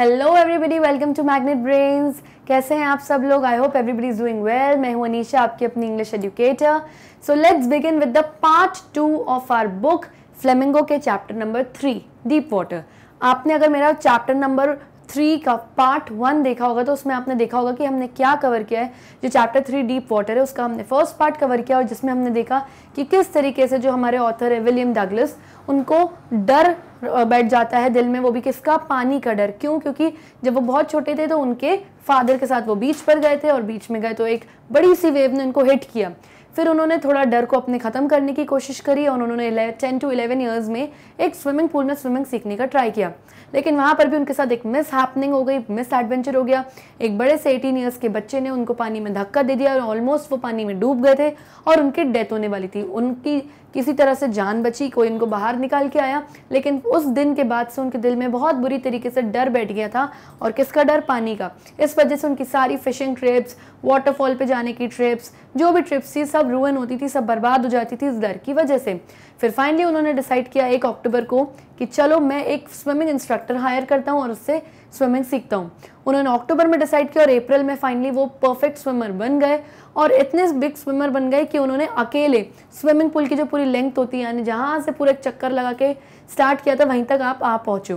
Hello everybody welcome to Magnet Brains कैसे हैं आप सब लोग I hope everybody is doing well मैं हूं अनीशा आपकी अपनी English educator so let's begin with the part two of our book Flamingo के chapter number three deep water आपने अगर मेरा चैप्टर नंबर थ्री का पार्ट वन देखा होगा तो उसमें आपने देखा होगा कि हमने क्या कवर किया है जो चैप्टर थ्री डीप वाटर है उसका हमने फर्स्ट पार्ट कवर किया और जिसमें हमने देखा कि किस तरीके से जो हमारे ऑथर है विलियम डगलस उनको डर बैठ जाता है दिल में वो भी किसका पानी का डर क्यों क्योंकि जब वो बहुत छोटे थे तो उनके फादर के साथ वो बीच पर गए थे और बीच में गए तो एक बड़ी सी वेव ने उनको हिट किया फिर उन्होंने थोड़ा डर को अपने ख़त्म करने की कोशिश करी और उन्होंने टेन टू इलेवन ईयर्स में एक स्विमिंग पूल में स्विमिंग सीखने का ट्राई किया लेकिन वहाँ पर भी उनके साथ एक मिस हैपनिंग हो गई मिस एडवेंचर हो गया एक बड़े से एटीन ईयर्स के बच्चे ने उनको पानी में धक्का दे दिया और ऑलमोस्ट वो पानी में डूब गए थे और उनकी डेथ होने वाली थी उनकी किसी तरह से जान बची कोई इनको बाहर निकाल के आया लेकिन उस दिन के बाद से उनके दिल में बहुत बुरी तरीके से डर बैठ गया था और किसका डर पानी का इस वजह से उनकी सारी फिशिंग ट्रिप्स वाटरफॉल पे जाने की ट्रिप्स जो भी ट्रिप्स थी सब रुअन होती थी सब बर्बाद हो जाती थी इस डर की वजह से फिर फाइनली उन्होंने डिसाइड किया एक अक्टूबर को कि चलो मैं एक स्विमिंग इंस्ट्रक्टर हायर करता हूँ और उससे स्विमिंग सीखता हूँ उन्होंने अक्टूबर में डिसाइड किया और अप्रैल में फाइनली वो परफेक्ट स्विमर बन गए और इतने बिग स्विमर बन गए कि उन्होंने अकेले स्विमिंग पूल की जो पूरी लेंथ होती है यानी जहाँ से पूरा चक्कर लगा के स्टार्ट किया था वहीं तक आप आ पहुँचो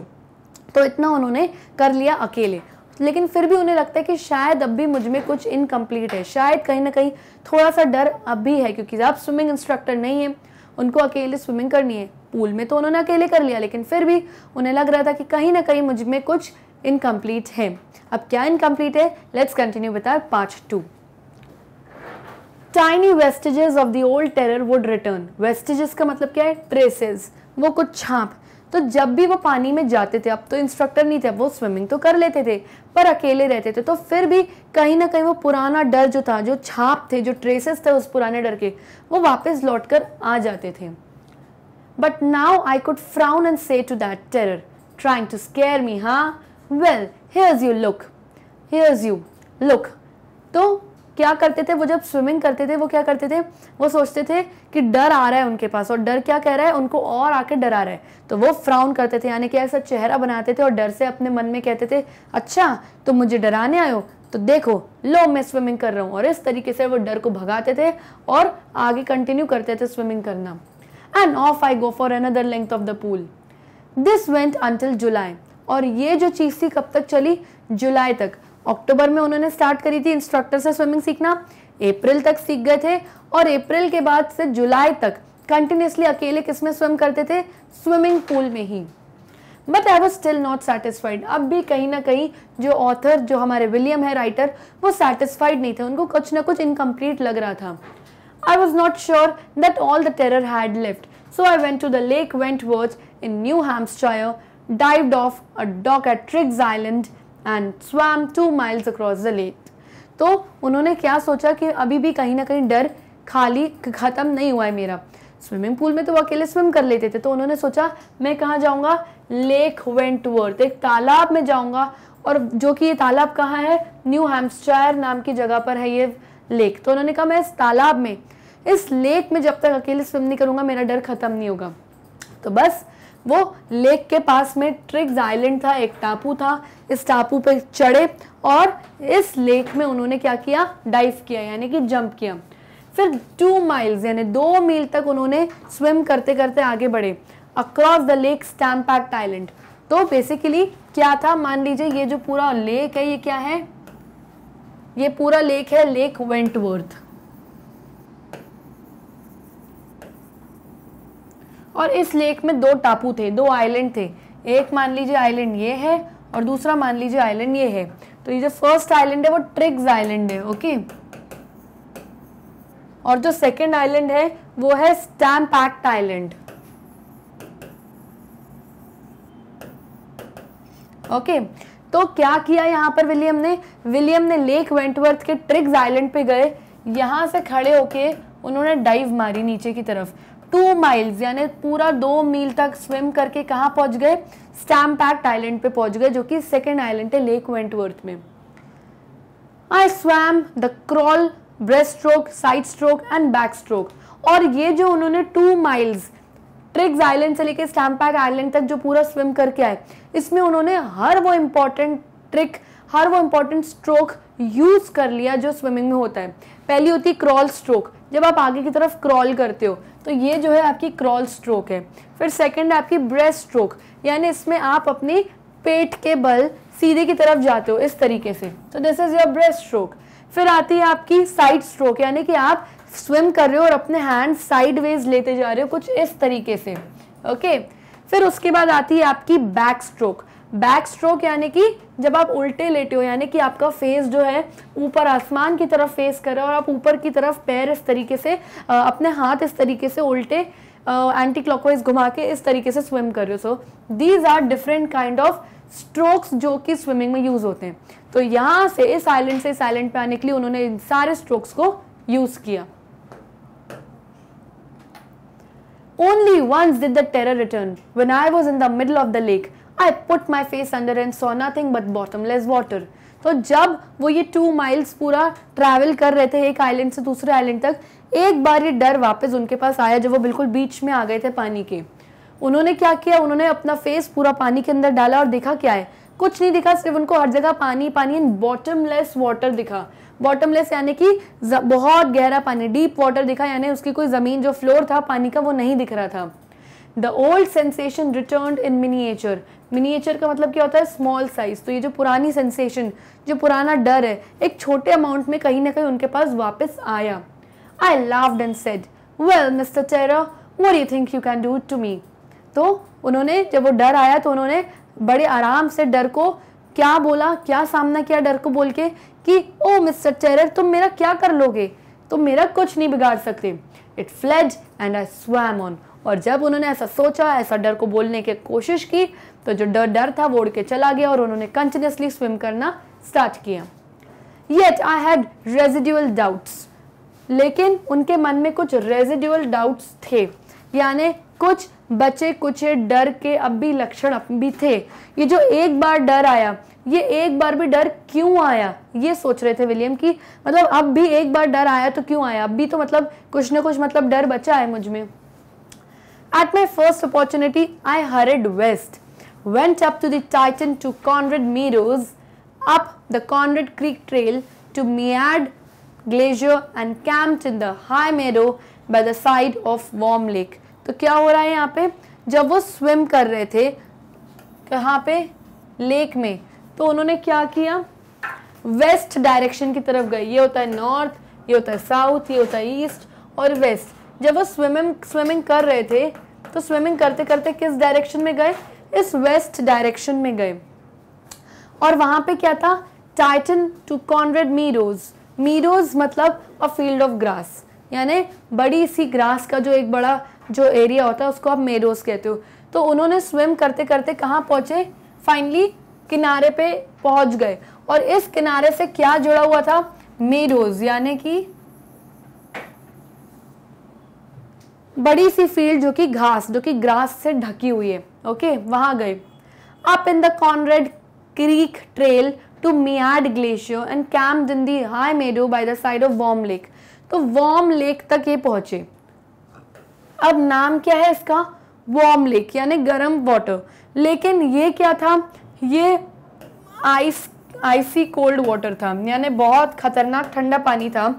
तो इतना उन्होंने कर लिया अकेले लेकिन फिर भी उन्हें लगता है कि शायद अब भी मुझ में कुछ इनकम्प्लीट है शायद कहीं ना कहीं थोड़ा सा डर अब भी है क्योंकि आप स्विमिंग इंस्ट्रक्टर नहीं है उनको अकेले स्विमिंग करनी है पूल में तो उन्होंने अकेले कर लिया लेकिन फिर भी उन्हें लग रहा था कि कहीं ना कहीं मुझ में कुछ इनकम्प्लीट है अब क्या इनकम्प्लीट है लेट्स कंटिन्यू बताए part two tiny vestiges of the old terror would return vestiges का मतलब क्या है ट्रेसेस वो कुछ छाप तो जब भी वो पानी में जाते थे अब तो इंस्ट्रक्टर नहीं थे वो स्विमिंग तो कर लेते थे पर अकेले रहते थे तो फिर भी कहीं ना कहीं वो पुराना डर जो था जो छाप थे जो ट्रेसेस थे उस पुराने डर के वो वापस लौट कर आ जाते थे but now I could frown and say to that terror trying to scare me हाँ well here's you look here's you look तो क्या करते थे वो जब स्विमिंग करते थे वो क्या करते थे वो सोचते थे कि डर आ रहा है उनके पास और डर क्या कह रहा है उनको और आके डरा रहा है तो वो फ्राउन करते थे यानी कि ऐसा चेहरा बनाते थे और डर से अपने मन में कहते थे अच्छा तुम मुझे डराने आयो तो देखो लो मैं स्विमिंग कर रहा हूँ और इस तरीके से वो डर को भगाते थे और आगे कंटिन्यू करते थे स्विमिंग करना and off I go for another length of the pool this went until July और ये जो चीज़ थी कब तक चली जुलाई तक अक्टूबर में उन्होंने स्टार्ट करी थी इंस्ट्रक्टर से स्विमिंग सीखना अप्रैल तक सीख गए थे और अप्रैल के बाद से जुलाई तक कंटिन्यूसली अकेले किसमें स्विम करते थे स्विमिंग पूल में ही but I was still not satisfied अब भी कहीं ना कहीं जो ऑथर जो हमारे विलियम है राइटर वो सेटिस्फाइड नहीं थे उनको कुछ ना कुछ इनकम्प्लीट लग रहा था I was not sure that all the terror had lift so I went to the lake Wentworth in New Hampshire dived off a dock at Triggs Island and swam two miles across the lake. तो उन्होंने क्या सोचा कि अभी भी कहीं ना कहीं डर खाली ख़त्म नहीं हुआ है मेरा स्विमिंग पूल में तो वो अकेले स्विम कर लेते थे तो उन्होंने सोचा मैं कहाँ जाऊँगा लेक वेंटवर्थ एक तालाब में जाऊँगा और जो कि ये तालाब कहाँ है न्यू हैम्पशायर नाम की जगह पर है ये लेक तो उन्होंने कहा मैं इस तालाब में इस लेक में जब तक अकेले स्विम नहीं करूँगा मेरा डर ख़त्म नहीं होगा तो बस वो लेक के पास में ट्रिग्स आइलैंड था एक टापू था इस टापू पे चढ़े और इस लेक में उन्होंने क्या किया डाइव किया यानी कि जंप किया फिर टू माइल्स यानी दो मील तक उन्होंने स्विम करते करते आगे बढ़े across the lake Stamp Act island तो बेसिकली क्या था मान लीजिए ये जो पूरा लेक है ये क्या है ये पूरा लेक है लेक वेंटवर्थ और इस लेक में दो टापू थे दो आइलैंड थे एक मान लीजिए आइलैंड ये है और दूसरा मान लीजिए आइलैंड ये है तो ये जो फर्स्ट आइलैंड है वो ट्रिग्स आइलैंड है ओके और जो सेकेंड आइलैंड है वो है स्टैम्प एक्ट आइलैंड ओके तो क्या किया यहां पर विलियम ने विलियम ने लेक वेंटवर्थ के ट्रिग्स आइलैंड पे गए यहां से खड़े होके उन्होंने डाइव मारी नीचे की तरफ टू माइल्स यानी पूरा दो मील तक स्विम करके कहाँ पहुँच गए एक्ट आइलैंड पे पहुँच गए जो कि सेकेंड आइलैंड है लेक वेंटवर्थ में I swam the crawl breaststroke sidestroke and backstroke और ये जो उन्होंने टू माइल्स ट्रिक्स आइलैंड से लेकर स्टैम्पैक आइलैंड तक जो पूरा स्विम करके आए इसमें उन्होंने हर वो इम्पॉर्टेंट ट्रिक हर वो इम्पॉर्टेंट स्ट्रोक यूज़ कर लिया जो स्विमिंग में होता है पहली होती है क्रॉल स्ट्रोक जब आप आगे की तरफ क्रॉल करते हो तो ये जो है आपकी क्रॉल स्ट्रोक है फिर सेकंड आपकी ब्रेस्ट स्ट्रोक यानी इसमें आप अपने पेट के बल सीधे की तरफ जाते हो इस तरीके से तो this is your breaststroke फिर आती है आपकी साइड स्ट्रोक यानी कि आप स्विम कर रहे हो और अपने हैंड साइड वेज लेते जा रहे हो कुछ इस तरीके से ओके okay? फिर उसके बाद आती है आपकी बैक स्ट्रोक बैक स्ट्रोक यानी कि जब आप उल्टे लेटे हो यानी कि आपका फेस जो है ऊपर आसमान की तरफ फेस कर रहे हो और आप ऊपर की तरफ पैर इस तरीके से अपने हाथ इस तरीके से उल्टे एंटी क्लॉकवाइज घुमा के इस तरीके से स्विम कर रहे हो so these are different kind of strokes जो कि स्विमिंग में यूज़ होते हैं तो यहां से इस आइलैंड से इस आइलैंड पे आने के लिए उन्होंने इन सारे स्ट्रोक्स को यूज़ किया only once did the terror return when I was in the middle of the lake I put my face under and saw nothing but bottomless water तो जब वो ये टू माइल्स पूरा ट्रैवल कर रहे थे एक आइलैंड से दूसरे आइलैंड तक एक बार ये डर वापस उनके पास आया जब वो बिल्कुल बीच में आ गए थे पानी के उन्होंने क्या किया उन्होंने अपना फेस पूरा पानी के अंदर डाला और देखा क्या है कुछ नहीं दिखा सिर्फ उनको हर जगह पानी पानी एंड बॉटमलेस वाटर दिखा बॉटमलेस यानी कि बहुत गहरा पानी डीप वाटर दिखा यानी उसकी कोई ज़मीन जो फ्लोर था पानी का वो नहीं दिख रहा था the old sensation return in miniature miniature का मतलब क्या होता है स्मॉल साइज़ तो ये जो पुरानी सेंसेशन जो पुराना डर है एक छोटे अमाउंट में कहीं ना कहीं उनके पास वापस आया I laughed and said well mister terror what you think you can do to me तो उन्होंने जब वो डर आया तो उन्होंने बड़े आराम से डर को क्या बोला क्या सामना किया डर को बोल के कि ओ मिस्टर टेरर तुम मेरा क्या कर लोगे तुम मेरा कुछ नहीं बिगाड़ सकते it fled and I swam on और जब उन्होंने ऐसा सोचा ऐसा डर को बोलने की कोशिश की तो जो डर डर था वो उड़ के चला गया और उन्होंने कंटिन्यूसली स्विम करना स्टार्ट किया yet I had residual doubts लेकिन उनके मन में कुछ रेजिड्यूअल डाउट्स थे यानी कुछ बचे कुछ डर के अब भी लक्षण भी थे ये जो एक बार डर आया ये एक बार भी डर क्यों आया ये सोच रहे थे विलियम कि मतलब अब भी एक बार डर आया तो क्यों आया अब भी तो मतलब कुछ ना कुछ मतलब डर बचा है मुझ में at my first opportunity I hurried west went up to the Titan to Conrad Meadows, up the Conrad Creek Trail to Mead Glacier and camped in the high meadow by the side of Warm Lake. तो क्या हो रहा है यहाँ पे जब वो swim कर रहे थे कहाँ पे लेक में तो उन्होंने क्या किया वेस्ट डायरेक्शन की तरफ गए ये होता है नॉर्थ ये होता है साउथ ये होता है ईस्ट और वेस्ट जब वो स्विमिंग स्विमिंग कर रहे थे तो स्विमिंग करते करते किस डायरेक्शन में गए इस वेस्ट डायरेक्शन में गए और वहां पे क्या था Tieton to Conrad Meadows Meadows मतलब अ फील्ड ऑफ ग्रास यानी बड़ी सी ग्रास का जो एक बड़ा जो एरिया होता है उसको आप मेरोज कहते हो तो उन्होंने स्विम करते करते कहाँ पहुँचे फाइनली किनारे पे पहुँच गए और इस किनारे से क्या जुड़ा हुआ था मेरोज यानी कि बड़ी सी फील्ड जो कि घास जो कि ग्रास से ढकी हुई है ओके वहां गए up in the Conrad Creek trail to Meade Glacier and camp in the high meadow by the side of Warm Lake तो वॉर्म लेक तक ये पहुंचे अब नाम क्या है इसका वॉर्म लेक यानी गर्म वाटर लेकिन ये क्या था ये आइस आइसी कोल्ड वाटर था यानी बहुत खतरनाक ठंडा पानी था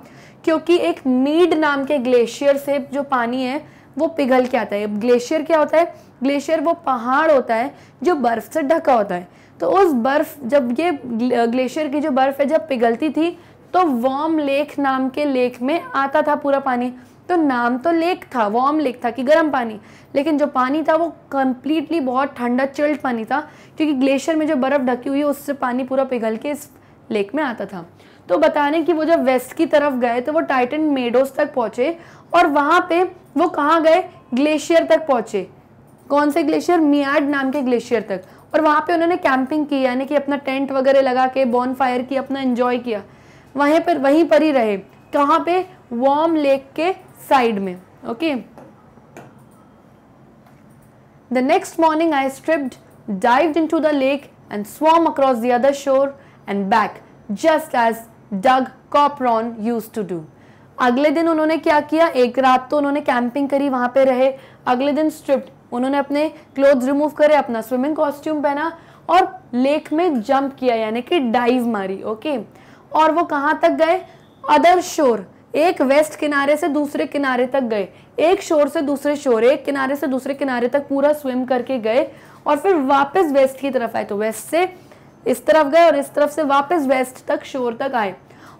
क्योंकि एक मीड नाम के ग्लेशियर से जो पानी है वो पिघल के आता है ग्लेशियर क्या होता है ग्लेशियर वो पहाड़ होता है जो बर्फ़ से ढका होता है तो उस बर्फ़ जब ये ग्लेशियर की जो बर्फ़ है जब पिघलती थी तो वॉम लेक नाम के लेक में आता था पूरा पानी तो नाम तो लेक था वार्म लेक था कि गर्म पानी लेकिन जो पानी था वो कम्प्लीटली बहुत ठंडा चिल्ड पानी था क्योंकि ग्लेशियर में जो बर्फ़ ढकी हुई है उससे पानी पूरा पिघल के इस लेक में आता था तो बताने कि वो जब वेस्ट की तरफ गए तो वो टाइटन मेडोस तक पहुंचे और वहां पे वो कहाँ गए ग्लेशियर तक पहुंचे कौन से ग्लेशियर मियाड नाम के ग्लेशियर तक और वहां पे उन्होंने कैंपिंग की यानी कि अपना टेंट वगैरह लगा के बॉन फायर की अपना एंजॉय किया वहीं पर वहीं पर ही रहे कहाँ पे वॉर्म लेक के साइड में okay the next morning I stripped dive into the lake and swam across the other shore and back just as Doug Corpron used to do अगले दिन उन्होंने क्या किया एक रात तो उन्होंने कैंपिंग करी वहां पे रहे अगले दिन स्ट्रिप्ट उन्होंने अपने क्लोथ रिमूव करे अपना स्विमिंग कॉस्ट्यूम पहना और लेक में जंप किया यानी कि डाइव मारी ओके और वो कहाँ तक गए अदर शोर एक वेस्ट किनारे से दूसरे किनारे तक गए एक शोर से दूसरे शोर एक किनारे से दूसरे किनारे तक पूरा स्विम करके गए और फिर वापस वेस्ट की तरफ आए तो वेस्ट से इस तरफ गए और इस तरफ से वापस वेस्ट तक शोर तक आए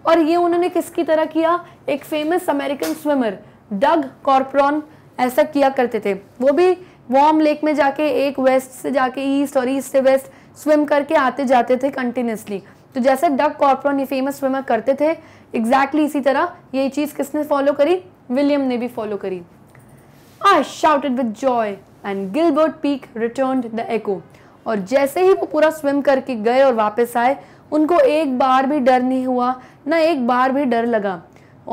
और ये उन्होंने किसकी तरह किया एक famous American swimmer Doug Corpron ऐसा किया करते थे वो भी वॉर्म लेक में जाके एक वेस्ट से जाके ईस्ट और ईस्ट से वेस्ट स्विम करके आते जाते थे कंटिन्यूसली तो जैसे डग कॉर्प्रॉन ये फेमस स्विमर करते थे एग्जैक्टली exactly इसी तरह ये चीज़ किसने फॉलो करी विलियम ने भी फॉलो करी I shouted with joy and Gilbert Peak return the echo और जैसे ही वो पूरा स्विम करके गए और वापस आए उनको एक बार भी डर नहीं हुआ ना एक बार भी डर लगा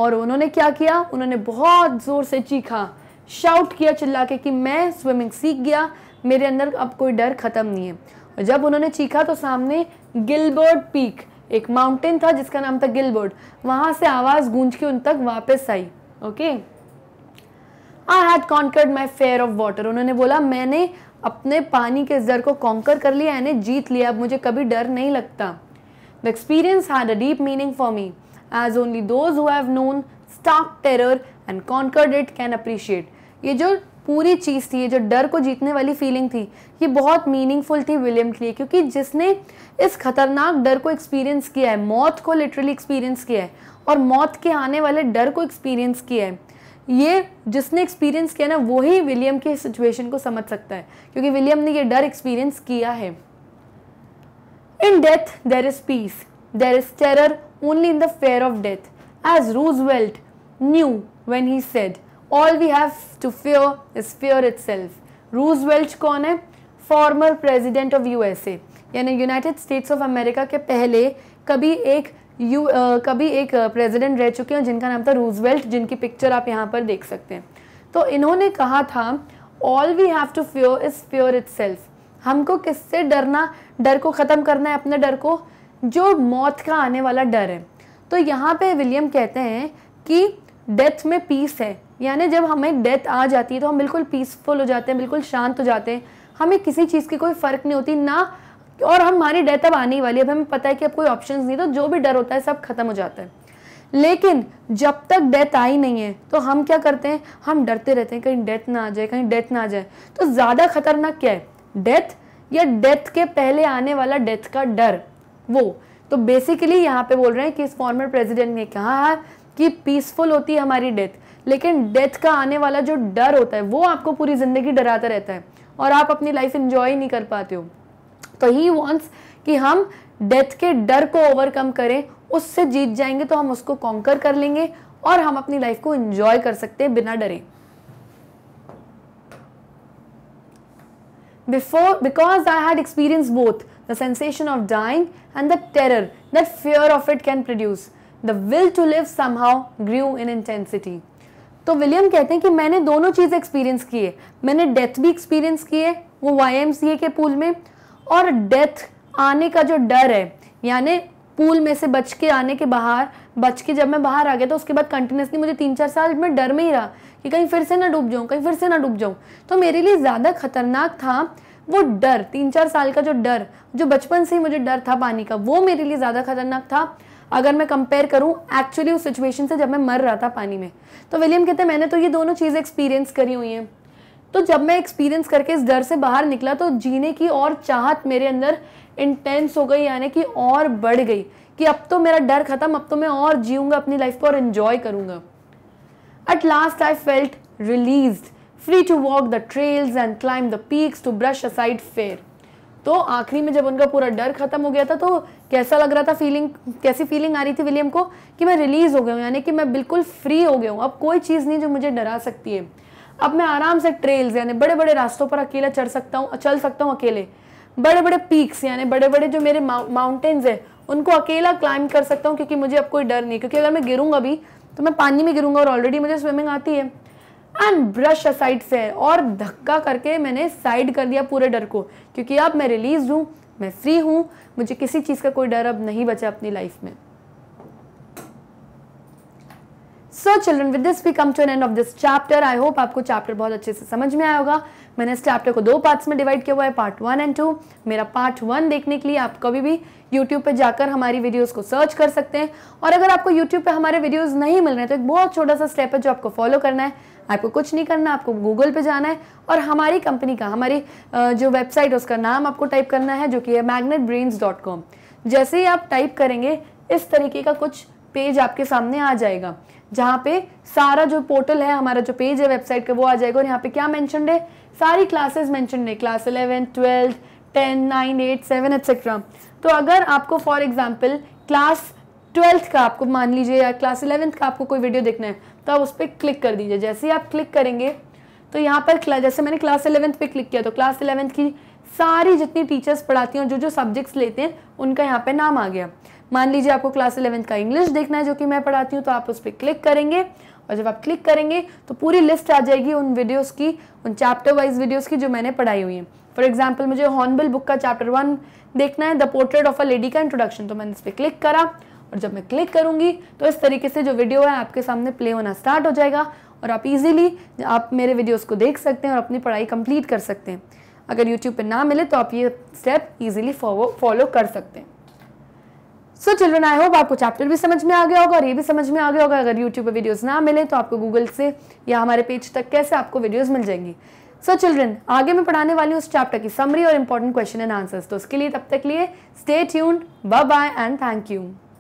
और उन्होंने क्या किया उन्होंने बहुत ज़ोर से चीखा शाउट किया चिल्ला के कि मैं स्विमिंग सीख गया मेरे अंदर अब कोई डर ख़त्म नहीं है और जब उन्होंने चीखा तो सामने गिलबर्ट पीक एक माउंटेन था जिसका नाम था गिलबर्ट वहाँ से आवाज़ गूंज के उन तक वापस आई okay I had conquered my fear of water उन्होंने बोला मैंने अपने पानी के जर को कॉन्कर कर लिया यानी जीत लिया अब मुझे कभी डर नहीं लगता the experience had a deep meaning for me as only those who have known stark terror and conquered it can appreciate ये जो पूरी चीज़ थी ये जो डर को जीतने वाली फीलिंग थी ये बहुत मीनिंगफुल थी विलियम के लिए क्योंकि जिसने इस खतरनाक डर को एक्सपीरियंस किया है मौत को लिटरली एक्सपीरियंस किया है और मौत के आने वाले डर को एक्सपीरियंस किया है ये जिसने एक्सपीरियंस किया ना वही विलियम के सिचुएशन को समझ सकता है क्योंकि विलियम ने ये डर एक्सपीरियंस किया है in death there is peace there is terror only in the fear of death as Roosevelt knew when he said all we have to fear is fear itself Roosevelt कौन है former president of U S A यानी United states of America के पहले कभी एक you का भी एक प्रेसिडेंट रह चुके हैं जिनका नाम था रूजवेल्ट जिनकी पिक्चर आप यहाँ पर देख सकते हैं तो इन्होंने कहा था all we have to fear is fear itself हमको किससे डरना डर को ख़त्म करना है अपने डर को जो मौत का आने वाला डर है तो यहाँ पे विलियम कहते हैं कि डेथ में पीस है यानी जब हमें डेथ आ जाती है तो हम बिल्कुल पीसफुल हो जाते हैं बिल्कुल शांत हो जाते हैं हमें किसी चीज़ की कोई फ़र्क नहीं होती ना और हमारी डेथ अब आने वाली है अब हमें पता है कि अब कोई ऑप्शन नहीं तो जो भी डर होता है सब खत्म हो जाता है लेकिन जब तक डेथ आई नहीं है तो हम क्या करते हैं हम डरते रहते हैं कहीं डेथ ना आ जाए कहीं डेथ ना आ जाए तो ज़्यादा खतरनाक क्या है डेथ या डेथ के पहले आने वाला डेथ का डर वो तो बेसिकली यहाँ पे बोल रहे हैं कि इस फॉर्मर प्रेसिडेंट ने कहा है कि पीसफुल होती है हमारी डेथ लेकिन डेथ का आने वाला जो डर होता है वो आपको पूरी ज़िंदगी डराता रहता है और आप अपनी लाइफ इन्जॉय नहीं कर पाते हो तो ही वॉन्ट्स कि हम डेथ के डर को ओवरकम करें उससे जीत जाएंगे तो हम उसको कॉन्कर कर लेंगे और हम अपनी लाइफ को इंजॉय कर सकते हैं बिना डरे before because I had experience both the sensation of dying and the terror that fear of it can produce the will to live somehow grew in intensity तो विलियम कहते हैं कि मैंने दोनों चीज एक्सपीरियंस किए मैंने डेथ भी एक्सपीरियंस किए वो वाई के पूल में और डेथ आने का जो डर है यानी पूल में से बच के आने के बाहर बच के जब मैं बाहर आ गया तो उसके बाद कंटिन्यूसली मुझे तीन चार साल में डर में ही रहा कि कहीं फिर से ना डूब जाऊँ कहीं फिर से ना डूब जाऊँ तो मेरे लिए ज़्यादा खतरनाक था वो डर तीन चार साल का जो डर जो बचपन से ही मुझे डर था पानी का वो मेरे लिए ज़्यादा खतरनाक था अगर मैं कंपेयर करूँ एक्चुअली उस सिचुएशन से जब मैं मर रहा था पानी में तो विलियम कहते हैं मैंने तो ये दोनों चीज़ें एक्सपीरियंस करी हुई हैं तो जब मैं एक्सपीरियंस करके इस डर से बाहर निकला तो जीने की और चाहत मेरे अंदर इंटेंस हो गई यानी कि और बढ़ गई कि अब तो मेरा डर खत्म अब तो मैं और जीऊँगा अपनी लाइफ को और इन्जॉय करूँगा at last I felt release free to walk the trails and climb the peaks to brush aside fear तो आखिरी में जब उनका पूरा डर खत्म हो गया था तो कैसा लग रहा था फीलिंग कैसी फीलिंग आ रही थी विलियम को कि मैं रिलीज़ हो गया हूँ यानी कि मैं बिल्कुल फ्री हो गया हूँ अब कोई चीज़ नहीं जो मुझे डरा सकती है अब मैं आराम से ट्रेल्स यानी बड़े बड़े रास्तों पर अकेला चढ़ सकता हूँ चल सकता हूँ अकेले बड़े बड़े पीक्स यानी बड़े बड़े जो मेरे माउंटेन्स है उनको अकेला क्लाइंब कर सकता हूँ क्योंकि मुझे अब कोई डर नहीं क्योंकि अगर मैं गिरूंगा भी तो मैं पानी में गिरूंगा और ऑलरेडी मुझे स्विमिंग आती है एंड ब्रश साइड से और धक्का करके मैंने साइड कर दिया पूरे डर को क्योंकि अब मैं रिलीज हूँ मैं फ्री हूँ मुझे किसी चीज़ का कोई डर अब नहीं बचा अपनी लाइफ में so children with this we come to an end of this chapter I hope आपको चैप्टर बहुत अच्छे से समझ में आया होगा मैंने इस चैप्टर को दो पार्ट्स में डिवाइड किया हुआ है पार्ट वन एंड टू मेरा पार्ट वन देखने के लिए आप कभी भी यूट्यूब पे जाकर हमारी वीडियोस को सर्च कर सकते हैं और अगर आपको यूट्यूब पे हमारे वीडियोस नहीं मिल रहे तो एक बहुत छोटा सा स्टेप है जो आपको फॉलो करना है आपको कुछ नहीं करना आपको गूगल पे जाना है और हमारी कंपनी का हमारी जो वेबसाइट है उसका नाम आपको टाइप करना है जो कि है मैग्नेट जैसे ही आप टाइप करेंगे इस तरीके का कुछ पेज आपके सामने आ जाएगा जहाँ पे सारा जो पोर्टल है हमारा जो पेज है वेबसाइट का वो आ जाएगा और यहाँ पे क्या मैंशनड है सारी क्लासेस मैंशन है class eleven twelfth ten nine eight seven etcetera तो अगर आपको फॉर एग्जाम्पल क्लास ट्वेल्थ का आपको मान लीजिए या क्लास इलेवेंथ का आपको कोई वीडियो देखना है तो आप उस पर क्लिक कर दीजिए जैसे ही आप क्लिक करेंगे तो यहाँ पर जैसे मैंने क्लास इलेवेंथ पे क्लिक किया तो क्लास इलेवेंथ की सारी जितनी टीचर्स पढ़ाती हैं और जो जो सब्जेक्ट्स लेते हैं उनका यहाँ पे नाम आ गया मान लीजिए आपको क्लास इलेवेंथ का इंग्लिश देखना है जो कि मैं पढ़ाती हूँ तो आप उस पर क्लिक करेंगे और जब आप क्लिक करेंगे तो पूरी लिस्ट आ जाएगी उन वीडियोस की उन चैप्टर वाइज वीडियोस की जो मैंने पढ़ाई हुई है फॉर एग्जाम्पल मुझे हॉर्नबिल बुक का चैप्टर वन देखना है the portrait of a lady का इंट्रोडक्शन तो मैंने इस पर क्लिक करा और जब मैं क्लिक करूँगी तो इस तरीके से जो वीडियो है आपके सामने प्ले होना स्टार्ट हो जाएगा और आप इजीली आप मेरे वीडियोस को देख सकते हैं और अपनी पढ़ाई कंप्लीट कर सकते हैं अगर यूट्यूब पर ना मिले तो आप ये स्टेप ईजिली फॉलो कर सकते हैं सो चिल्ड्रन आई होप आपको चैप्टर भी समझ में आ गया होगा और ये भी समझ में आ गया होगा अगर यूट्यूब पर वीडियोज़ ना मिले तो आपको गूगल से या हमारे पेज तक कैसे आपको वीडियोज़ मिल जाएंगी सो so, चिल्ड्रन आगे मैं पढ़ाने वाली हूँ उस चैप्टर की समरी और इंपॉर्टेंट क्वेश्चन एंड आंसर्स तो उसके लिए तब तक लिए stay tuned bye bye and thank you